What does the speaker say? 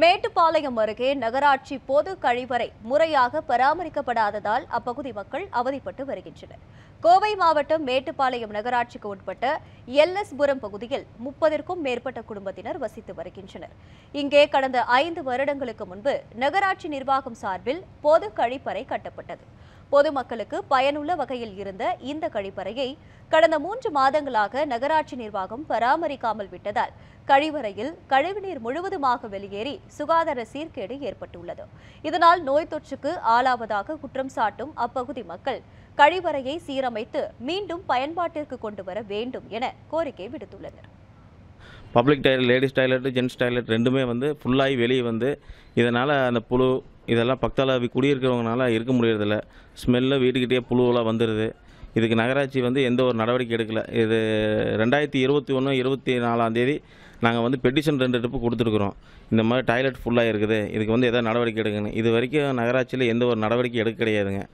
மேட்டுப்பாளையம் அருகே நகராட்சி பொது கழிவறை முறையாக பராமரிக்கப்படாததால் அப்பகுதி மக்கள் அவதிப்பட்டு வருகின்றனர் கோவை மாவட்டம் மேட்டுப்பாளையம் நகராட்சிக்கு உட்பட்ட எல்எஸ்புரம் பகுதியில் முப்பதற்கும் மேற்பட்ட குடும்பத்தினர் வசித்து வருகின்றனர் இங்கே கடந்த ஐந்து வருடங்களுக்கு முன்பு நகராட்சி நிர்வாகம் சார்பில் பொது கழிப்பறை கட்டப்பட்டது பொதுமக்களுக்கு பயனுள்ள வகையில் இருந்த இந்த கழிப்பறையை கடந்த மூன்று மாதங்களாக நகராட்சி நிர்வாகம் பராமரிக்காமல் விட்டதால் கழிவறையில் கழிவுநீர் முழுவதுமாக வெளியேறி சுகாதார சீர்கேடு ஏற்பட்டுள்ளது இதனால் நோய் தொற்றுக்கு ஆளாவதாக குற்றம் சாட்டும் அப்பகுதி மக்கள் கழிவறையை சீரமைத்து மீண்டும் பயன்பாட்டிற்கு கொண்டு வர வேண்டும் என கோரிக்கை விடுத்துள்ளனர் public toilet ladies toilet gents toilet ரெண்டுமே வந்து ஃபுல்லாகி வெளியே வந்து இதனால் அந்த புழு இதெல்லாம் பக்கத்தால் குடியிருக்கிறவங்களால இருக்க முடியறதில்ல ஸ்மெல்லு வீட்டுக்கிட்டே புழுவெல்லாம் வந்துடுது இதுக்கு நகராட்சி வந்து எந்த ஒரு நடவடிக்கை எடுக்கல இது ரெண்டாயிரத்தி இருபத்தி ஒன்று இருபத்தி நாலாம் தேதி நாங்கள் வந்து பெட்டிஷன் ரெண்டு ட்ரிப்பு கொடுத்துருக்குறோம் இந்த மாதிரி டாய்லெட் ஃபுல்லாக இருக்குது இதுக்கு வந்து எதாவது நடவடிக்கை எடுக்கணும் இது வரைக்கும் நகராட்சியில் எந்த ஒரு நடவடிக்கை எடுக்க கிடையாதுங்க